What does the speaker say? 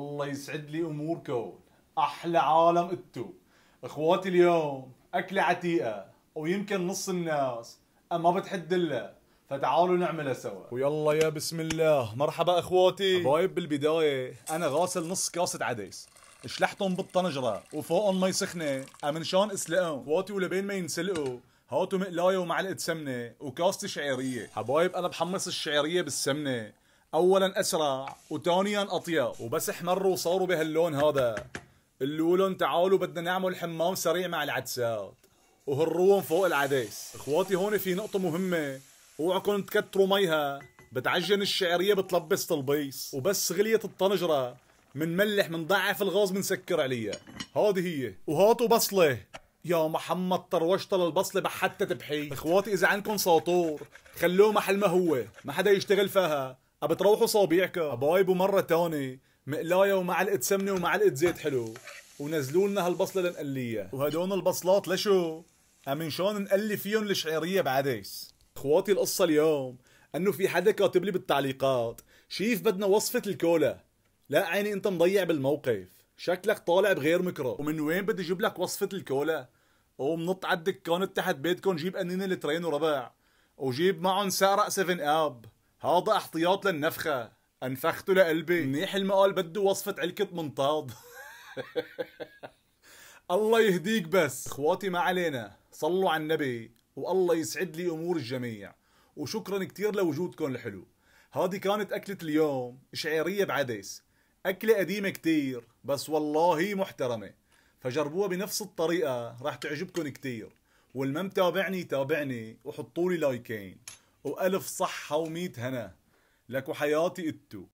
الله يسعد لي اموركم احلى عالم انتو اخواتي اليوم اكله عتيقه ويمكن نص الناس اما بتحد الله فتعالوا نعملها سوا ويلا يا بسم الله مرحبا اخواتي حبايب بالبدايه انا غاسل نص كاسه عدس شلحتهم بالطنجره وفوقهم مي سخنه امنشان اسلقهم اخواتي ولبين ما ينسلقوا هاتوا مقلايه ومعلقه سمنه وكاسه شعيريه حبايب انا بحمص الشعيريه بالسمنه اولا اسرع وثانيا اطيب وبس احمروا وصاروا بهاللون هذا اللولن تعالوا بدنا نعمل حمام سريع مع العدسات وهروهم فوق العدس اخواتي هون في نقطة مهمة اوعكم تكتروا ميها بتعجن الشعرية بتلبس تلبيس وبس غليت الطنجرة منملح منضعف الغاز منسكر عليها هذه هي وهاتوا بصلة يا محمد طروشت للبصلة بحتى تبحي اخواتي اذا عندكم ساطور خلوه محل ما هو ما حدا يشتغل فيها ابى تروحوا صوبيعكا بايبوا مرة تاني مقلاية ومعلقة سمنة ومعلقة زيت حلو ونزلوا لنا هالبصلة لنقليها وهدون البصلات لشو؟ امن شلون نقلي فيهم الشعيرية بعدس اخواتي القصة اليوم انه في حدا كاتب لي بالتعليقات شيف بدنا وصفة الكولا لا عيني انت مضيع بالموقف شكلك طالع بغير مكره ومن وين بدي اجيب لك وصفة الكولا قوم نط الدكان تحت بيتكم جيب قنينة لترين وربع وجيب معهم سارق 7 اب هذا احتياط للنفخة انفخته لقلبي منيح المقال بده وصفة علكة منطاد الله يهديك بس اخواتي ما علينا صلوا على النبي والله يسعد لي امور الجميع وشكرا كتير لوجودكم الحلو هذه كانت أكلة اليوم شعيرية بعدس أكلة قديمة كتير بس والله محترمة فجربوها بنفس الطريقة راح تعجبكم كتير والمن تابعني تابعني وحطولي لايكين وألف صحة وميت هنا لك وحياتي إتو